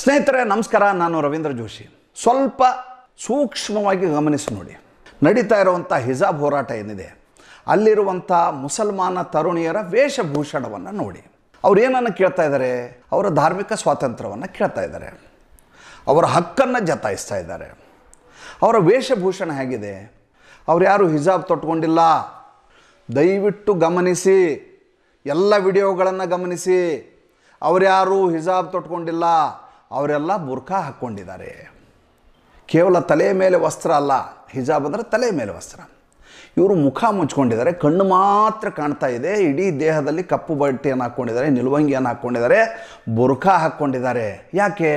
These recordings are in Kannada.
ಸ್ನೇಹಿತರೆ ನಮಸ್ಕಾರ ನಾನು ರವೀಂದ್ರ ಜೋಶಿ ಸ್ವಲ್ಪ ಸೂಕ್ಷ್ಮವಾಗಿ ಗಮನಿಸಿ ನೋಡಿ ನಡೀತಾ ಇರುವಂಥ ಹಿಜಾಬ್ ಹೋರಾಟ ಏನಿದೆ ಅಲ್ಲಿರುವಂಥ ಮುಸಲ್ಮಾನ ತರುಣಿಯರ ವೇಷಭೂಷಣವನ್ನು ನೋಡಿ ಅವ್ರು ಏನನ್ನು ಕೇಳ್ತಾ ಇದ್ದಾರೆ ಅವರ ಧಾರ್ಮಿಕ ಸ್ವಾತಂತ್ರ್ಯವನ್ನು ಕೇಳ್ತಾ ಇದ್ದಾರೆ ಅವರ ಹಕ್ಕನ್ನು ಜತಾಯಿಸ್ತಾ ಇದ್ದಾರೆ ಅವರ ವೇಷಭೂಷಣ ಹೇಗಿದೆ ಅವ್ರು ಯಾರು ಹಿಜಾಬ್ ತೊಟ್ಕೊಂಡಿಲ್ಲ ದಯವಿಟ್ಟು ಗಮನಿಸಿ ಎಲ್ಲ ವಿಡಿಯೋಗಳನ್ನು ಗಮನಿಸಿ ಅವರ್ಯಾರು ಹಿಜಾಬ್ ತೊಟ್ಕೊಂಡಿಲ್ಲ ಅವರೆಲ್ಲ ಬುರ್ಖಾ ಹಾಕ್ಕೊಂಡಿದ್ದಾರೆ ಕೇವಲ ತಲೆ ಮೇಲೆ ವಸ್ತ್ರ ಅಲ್ಲ ಹಿಜಾಬ್ ಅಂದರೆ ತಲೆ ಮೇಲೆ ವಸ್ತ್ರ ಇವರು ಮುಖ ಮುಚ್ಕೊಂಡಿದ್ದಾರೆ ಕಣ್ಣು ಮಾತ್ರ ಕಾಣ್ತಾ ಇದೆ ಇಡೀ ದೇಹದಲ್ಲಿ ಕಪ್ಪು ಬಟ್ಟೆಯನ್ನು ಹಾಕ್ಕೊಂಡಿದ್ದಾರೆ ನಿಲುವಂಗಿಯನ್ನು ಹಾಕ್ಕೊಂಡಿದ್ದಾರೆ ಬುರ್ಖಾ ಹಾಕ್ಕೊಂಡಿದ್ದಾರೆ ಯಾಕೆ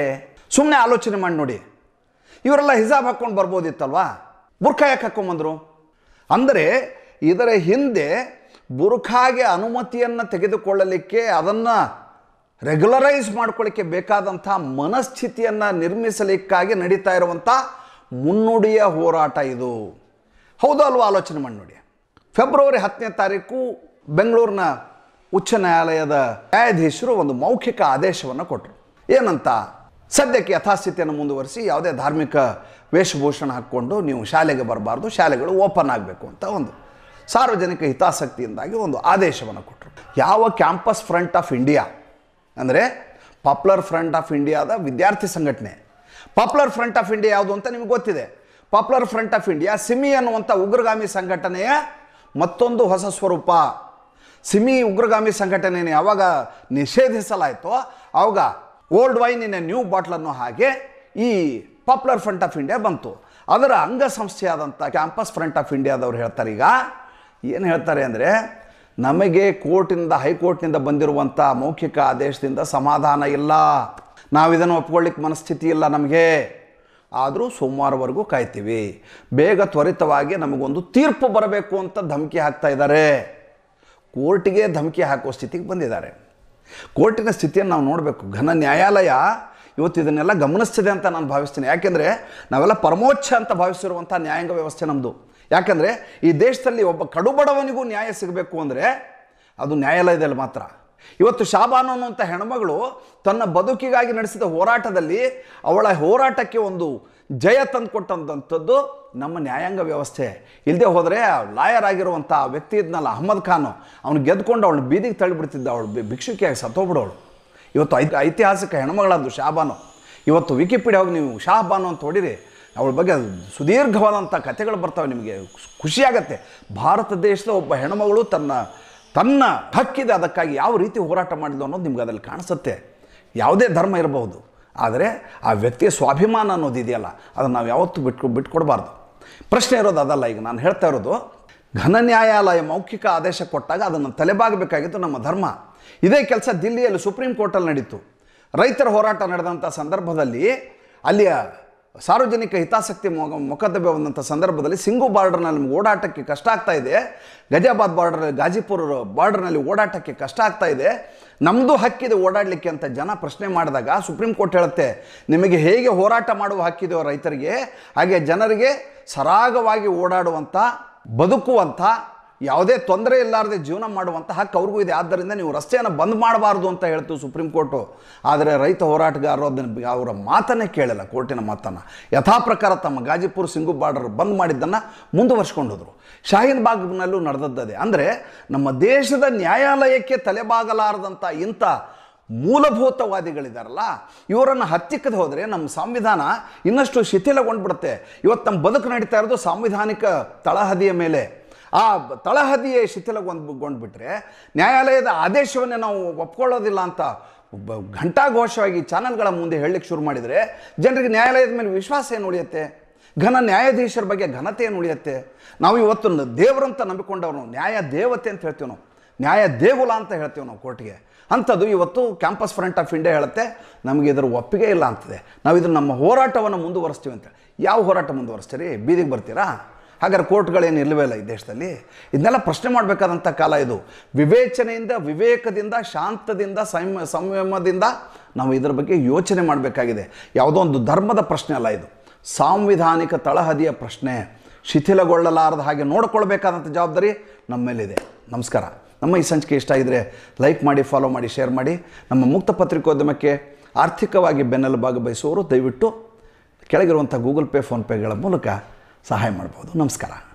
ಸುಮ್ಮನೆ ಆಲೋಚನೆ ಮಾಡಿ ನೋಡಿ ಇವರೆಲ್ಲ ಹಿಜಾಬ್ ಹಾಕ್ಕೊಂಡು ಬರ್ಬೋದಿತ್ತಲ್ವಾ ಬುರ್ಖಾ ಯಾಕೆ ಹಾಕ್ಕೊಂಬಂದರು ಅಂದರೆ ಇದರ ಹಿಂದೆ ಬುರ್ಖಾಗೆ ಅನುಮತಿಯನ್ನು ತೆಗೆದುಕೊಳ್ಳಲಿಕ್ಕೆ ಅದನ್ನು ರೆಗ್ಯುಲರೈಸ್ ಮಾಡ್ಕೊಳ್ಳಿಕ್ಕೆ ಬೇಕಾದಂಥ ಮನಸ್ಥಿತಿಯನ್ನು ನಿರ್ಮಿಸಲಿಕ್ಕಾಗಿ ನಡೀತಾ ಇರುವಂಥ ಮುನ್ನುಡಿಯ ಹೋರಾಟ ಇದು ಹೌದು ಅಲ್ವಾ ಆಲೋಚನೆ ಮಾಡಿ ನೋಡಿ ಫೆಬ್ರವರಿ ಹತ್ತನೇ ತಾರೀಕು ಬೆಂಗಳೂರಿನ ಉಚ್ಚ ನ್ಯಾಯಾಲಯದ ನ್ಯಾಯಾಧೀಶರು ಒಂದು ಮೌಖಿಕ ಆದೇಶವನ್ನು ಕೊಟ್ಟರು ಏನಂತ ಸದ್ಯಕ್ಕೆ ಯಥಾಸ್ಥಿತಿಯನ್ನು ಮುಂದುವರಿಸಿ ಯಾವುದೇ ಧಾರ್ಮಿಕ ವೇಷಭೂಷಣ ಹಾಕ್ಕೊಂಡು ನೀವು ಶಾಲೆಗೆ ಬರಬಾರ್ದು ಶಾಲೆಗಳು ಓಪನ್ ಆಗಬೇಕು ಅಂತ ಒಂದು ಸಾರ್ವಜನಿಕ ಹಿತಾಸಕ್ತಿಯಿಂದಾಗಿ ಒಂದು ಆದೇಶವನ್ನು ಕೊಟ್ಟರು ಯಾವ ಕ್ಯಾಂಪಸ್ ಫ್ರಂಟ್ ಆಫ್ ಇಂಡಿಯಾ ಅಂದರೆ ಪಾಪ್ಯುಲರ್ ಫ್ರಂಟ್ ಆಫ್ ಇಂಡಿಯಾದ ವಿದ್ಯಾರ್ಥಿ ಸಂಘಟನೆ ಪಾಪ್ಯುಲರ್ ಫ್ರಂಟ್ ಆಫ್ ಇಂಡಿಯಾ ಯಾವುದು ಅಂತ ನಿಮಗೆ ಗೊತ್ತಿದೆ popular front of India SIMI ಅನ್ನುವಂಥ ಉಗ್ರಗಾಮಿ ಸಂಘಟನೆಯ ಮತ್ತೊಂದು ಹೊಸ ಸ್ವರೂಪ ಸಿಮಿ ಉಗ್ರಗಾಮಿ ಸಂಘಟನೆಯನ್ನು ಯಾವಾಗ ನಿಷೇಧಿಸಲಾಯಿತೋ ಆವಾಗ ಓಲ್ಡ್ ವೈನಿನ ನ್ಯೂ ಬಾಟ್ಲನ್ನು ಹಾಗೆ ಈ ಪಾಪ್ಯುಲರ್ ಫ್ರಂಟ್ ಆಫ್ ಇಂಡಿಯಾ ಬಂತು ಅದರ ಅಂಗಸಂಸ್ಥೆಯಾದಂಥ ಕ್ಯಾಂಪಸ್ ಫ್ರಂಟ್ ಆಫ್ ಇಂಡಿಯಾದವ್ರು ಹೇಳ್ತಾರೆ ಈಗ ಏನು ಹೇಳ್ತಾರೆ ಅಂದರೆ ನಮಗೆ ಕೋರ್ಟಿಂದ ಹೈಕೋರ್ಟ್ನಿಂದ ಬಂದಿರುವಂಥ ಮೌಖಿಕ ಆದೇಶದಿಂದ ಸಮಾಧಾನ ಇಲ್ಲ ನಾವು ಇದನ್ನು ಒಪ್ಕೊಳ್ಳಿಕ್ಕೆ ಮನಸ್ಥಿತಿ ಇಲ್ಲ ನಮಗೆ ಆದರೂ ಸೋಮವಾರವರೆಗೂ ಕಾಯ್ತೀವಿ ಬೇಗ ತ್ವರಿತವಾಗಿ ನಮಗೊಂದು ತೀರ್ಪು ಬರಬೇಕು ಅಂತ ಧಮಕಿ ಹಾಕ್ತಾ ಇದ್ದಾರೆ ಕೋರ್ಟಿಗೆ ಧಮಕಿ ಹಾಕುವ ಸ್ಥಿತಿಗೆ ಬಂದಿದ್ದಾರೆ ಕೋರ್ಟಿನ ಸ್ಥಿತಿಯನ್ನು ನಾವು ನೋಡಬೇಕು ಘನ ನ್ಯಾಯಾಲಯ ಇವತ್ತು ಇದನ್ನೆಲ್ಲ ಗಮನಿಸ್ತಿದೆ ಅಂತ ನಾನು ಭಾವಿಸ್ತೀನಿ ಯಾಕೆಂದರೆ ನಾವೆಲ್ಲ ಪರಮೋಚ್ಛ ಅಂತ ಭಾವಿಸಿರುವಂಥ ನ್ಯಾಯಾಂಗ ವ್ಯವಸ್ಥೆ ನಮ್ಮದು ಯಾಕಂದರೆ ಈ ದೇಶದಲ್ಲಿ ಒಬ್ಬ ಕಡುಬಡವನಿಗೂ ನ್ಯಾಯ ಸಿಗಬೇಕು ಅಂದರೆ ಅದು ನ್ಯಾಯಾಲಯದಲ್ಲಿ ಮಾತ್ರ ಇವತ್ತು ಶಾಬಾನು ಅನ್ನುವಂಥ ಹೆಣ್ಮಗಳು ತನ್ನ ಬದುಕಿಗಾಗಿ ನಡೆಸಿದ ಹೋರಾಟದಲ್ಲಿ ಅವಳ ಹೋರಾಟಕ್ಕೆ ಒಂದು ಜಯ ತಂದುಕೊಟ್ಟಂಥದ್ದು ನಮ್ಮ ನ್ಯಾಯಾಂಗ ವ್ಯವಸ್ಥೆ ಇಲ್ಲದೆ ಹೋದರೆ ಲಾಯರ್ ಆಗಿರುವಂಥ ವ್ಯಕ್ತಿ ಇದ್ನಲ್ಲ ಅಹಮದ್ ಖಾನು ಅವನು ಗೆದ್ದುಕೊಂಡು ಅವಳು ಬೀದಿಗೆ ತಳ್ಳಿಬಿಡ್ತಿದ್ದ ಅವಳು ಭಿಕ್ಷುಕಿಯಾಗಿ ಸತ್ತೋಗ್ಬಿಡೋಳು ಇವತ್ತು ಐತಿಹಾಸಿಕ ಹೆಣ್ಮಗಳಂದು ಶಾಬಾನು ಇವತ್ತು ವಿಕಿಪೀಡಿಯ ನೀವು ಶಾಹಬಾನು ಅಂತ ಹೊಡಿರಿ ಅವಳ ಬಗ್ಗೆ ಸುದೀರ್ಘವಾದಂಥ ಕಥೆಗಳು ಬರ್ತವೆ ನಿಮಗೆ ಖುಷಿಯಾಗತ್ತೆ ಭಾರತ ದೇಶದ ಒಬ್ಬ ಹೆಣ್ಮಗಳು ತನ್ನ ತನ್ನ ಹಕ್ಕಿದೆ ಅದಕ್ಕಾಗಿ ಯಾವ ರೀತಿ ಹೋರಾಟ ಮಾಡಿದ್ಲು ಅನ್ನೋದು ನಿಮ್ಗೆ ಅದರಲ್ಲಿ ಕಾಣಿಸುತ್ತೆ ಯಾವುದೇ ಧರ್ಮ ಇರಬಹುದು ಆದರೆ ಆ ವ್ಯಕ್ತಿಯ ಸ್ವಾಭಿಮಾನ ಅನ್ನೋದು ಇದೆಯಲ್ಲ ಅದನ್ನು ನಾವು ಯಾವತ್ತೂ ಬಿಟ್ಕೊ ಬಿಟ್ಕೊಡಬಾರ್ದು ಪ್ರಶ್ನೆ ಇರೋದು ಅದಲ್ಲ ಈಗ ನಾನು ಹೇಳ್ತಾ ಇರೋದು ಘನ ನ್ಯಾಯಾಲಯ ಮೌಖಿಕ ಆದೇಶ ಕೊಟ್ಟಾಗ ಅದನ್ನು ತಲೆಬಾಗಬೇಕಾಗಿತ್ತು ನಮ್ಮ ಧರ್ಮ ಇದೇ ಕೆಲಸ ದಿಲ್ಲಿಯಲ್ಲಿ ಸುಪ್ರೀಂ ಕೋರ್ಟಲ್ಲಿ ನಡೀತು ರೈತರ ಹೋರಾಟ ನಡೆದಂಥ ಸಂದರ್ಭದಲ್ಲಿ ಅಲ್ಲಿಯ ಸಾರ್ವಜನಿಕ ಹಿತಾಸಕ್ತಿ ಮೊಕದ್ದಮೆ ಬಂದಂಥ ಸಂದರ್ಭದಲ್ಲಿ ಸಿಂಗು ಬಾರ್ಡರ್ನಲ್ಲಿ ಓಡಾಟಕ್ಕೆ ಕಷ್ಟ ಆಗ್ತಾ ಇದೆ ಗಜಾಬಾದ್ ಬಾರ್ಡರ್ನಲ್ಲಿ ಗಾಜಿಪುರ ಬಾರ್ಡರ್ನಲ್ಲಿ ಓಡಾಟಕ್ಕೆ ಕಷ್ಟ ಆಗ್ತಾ ಇದೆ ನಮ್ಮದು ಹಕ್ಕಿದೆ ಓಡಾಡಲಿಕ್ಕೆ ಅಂತ ಜನ ಪ್ರಶ್ನೆ ಮಾಡಿದಾಗ ಸುಪ್ರೀಂ ಕೋರ್ಟ್ ಹೇಳುತ್ತೆ ನಿಮಗೆ ಹೇಗೆ ಹೋರಾಟ ಮಾಡುವ ಹಕ್ಕಿದೆಯೋ ರೈತರಿಗೆ ಹಾಗೆ ಜನರಿಗೆ ಸರಾಗವಾಗಿ ಓಡಾಡುವಂಥ ಬದುಕುವಂಥ ಯಾವುದೇ ತೊಂದರೆ ಇಲ್ಲಾರದೆ ಜೀವನ ಮಾಡುವಂಥ ಹಕ್ಕು ಅವ್ರಿಗೂ ಇದೆ ಆದ್ದರಿಂದ ನೀವು ರಸ್ತೆಯನ್ನು ಬಂದ್ ಮಾಡಬಾರ್ದು ಅಂತ ಹೇಳ್ತೀವಿ ಸುಪ್ರೀಂ ಕೋರ್ಟು ಆದರೆ ರೈತ ಹೋರಾಟಗಾರರು ಅದನ್ನು ಅವರ ಮಾತನ್ನೇ ಕೇಳಲ್ಲ ಕೋರ್ಟಿನ ಮಾತನ್ನು ಯಥಾ ಪ್ರಕಾರ ತಮ್ಮ ಗಾಜಿಪುರ್ ಸಿಂಗು ಬಾರ್ಡರ್ ಬಂದ್ ಮಾಡಿದ್ದನ್ನು ಮುಂದುವರ್ಸ್ಕೊಂಡೋದ್ರು ಶಾಹೀನ್ ಬಾಗ್ನಲ್ಲೂ ನಡೆದದ್ದದೆ ಅಂದರೆ ನಮ್ಮ ದೇಶದ ನ್ಯಾಯಾಲಯಕ್ಕೆ ತಲೆಬಾಗಲಾರದಂಥ ಇಂಥ ಮೂಲಭೂತವಾದಿಗಳಿದಾರಲ್ಲ ಇವರನ್ನು ಹತ್ತಿಕ್ಕದ ಹೋದರೆ ನಮ್ಮ ಸಂವಿಧಾನ ಇನ್ನಷ್ಟು ಶಿಥಿಲಗೊಂಡ್ಬಿಡುತ್ತೆ ಇವತ್ತು ನಮ್ಮ ಬದುಕು ನಡೀತಾ ಇರೋದು ಸಾಂವಿಧಾನಿಕ ತಳಹದಿಯ ಮೇಲೆ ಆ ತಳಹದಿಯೇ ಶಿಥಿಲಗೊಂಡ್ಬಿಟ್ರೆ ನ್ಯಾಯಾಲಯದ ಆದೇಶವನ್ನೇ ನಾವು ಒಪ್ಕೊಳ್ಳೋದಿಲ್ಲ ಅಂತ ಘಂಟಾಘೋಷವಾಗಿ ಚಾನಲ್ಗಳ ಮುಂದೆ ಹೇಳಲಿಕ್ಕೆ ಶುರು ಮಾಡಿದರೆ ಜನರಿಗೆ ನ್ಯಾಯಾಲಯದ ಮೇಲೆ ವಿಶ್ವಾಸ ಏನು ಉಳಿಯುತ್ತೆ ಘನ ನ್ಯಾಯಾಧೀಶರ ಬಗ್ಗೆ ಘನತೆ ಏನು ಉಳಿಯುತ್ತೆ ನಾವು ಇವತ್ತು ದೇವರಂತ ನಂಬಿಕೊಂಡವನು ನ್ಯಾಯ ದೇವತೆ ಅಂತ ಹೇಳ್ತೀವಿ ನಾವು ನ್ಯಾಯ ದೇಗುಲ ಅಂತ ಹೇಳ್ತೀವಿ ನಾವು ಕೋರ್ಟ್ಗೆ ಅಂಥದ್ದು ಇವತ್ತು ಕ್ಯಾಂಪಸ್ ಫ್ರಂಟ್ ಆಫ್ ಇಂಡಿಯಾ ಹೇಳುತ್ತೆ ನಮಗೆ ಇದರ ಒಪ್ಪಿಗೆ ಇಲ್ಲ ಅಂತದೆ ನಾವು ಇದನ್ನು ನಮ್ಮ ಹೋರಾಟವನ್ನು ಮುಂದುವರಿಸ್ತೀವಿ ಅಂತೇಳಿ ಯಾವ ಹೋರಾಟ ಮುಂದುವರಿಸ್ತೀರಿ ಬೀದಿಗೆ ಬರ್ತೀರಾ ಹಾಗಾದ್ರೆ ಕೋರ್ಟ್ಗಳೇನು ಇಲ್ಲವೇ ಇಲ್ಲ ಈ ದೇಶದಲ್ಲಿ ಇದನ್ನೆಲ್ಲ ಪ್ರಶ್ನೆ ಮಾಡಬೇಕಾದಂಥ ಕಾಲ ಇದು ವಿವೇಚನೆಯಿಂದ ವಿವೇಕದಿಂದ ಶಾಂತದಿಂದ ಸಂಯಮದಿಂದ ನಾವು ಇದರ ಬಗ್ಗೆ ಯೋಚನೆ ಮಾಡಬೇಕಾಗಿದೆ ಯಾವುದೋ ಒಂದು ಧರ್ಮದ ಪ್ರಶ್ನೆ ಅಲ್ಲ ಇದು ಸಾಂವಿಧಾನಿಕ ತಳಹದಿಯ ಪ್ರಶ್ನೆ ಶಿಥಿಲಗೊಳ್ಳಲಾರದ ಹಾಗೆ ನೋಡಿಕೊಳ್ಬೇಕಾದಂಥ ಜವಾಬ್ದಾರಿ ನಮ್ಮ ಮೇಲಿದೆ ನಮಸ್ಕಾರ ನಮ್ಮ ಈ ಸಂಚಿಕೆ ಇಷ್ಟ ಇದ್ದರೆ ಲೈಕ್ ಮಾಡಿ ಫಾಲೋ ಮಾಡಿ ಶೇರ್ ಮಾಡಿ ನಮ್ಮ ಮುಕ್ತ ಪತ್ರಿಕೋದ್ಯಮಕ್ಕೆ ಆರ್ಥಿಕವಾಗಿ ಬೆನ್ನೆಲು ಭಾಗವಹಿಸುವವರು ದಯವಿಟ್ಟು ಕೆಳಗಿರುವಂಥ ಗೂಗಲ್ ಪೇ ಫೋನ್ಪೇಗಳ ಮೂಲಕ ಸಹಾಯ ಮಾಡ್ಬೋದು ನಮಸ್ಕಾರ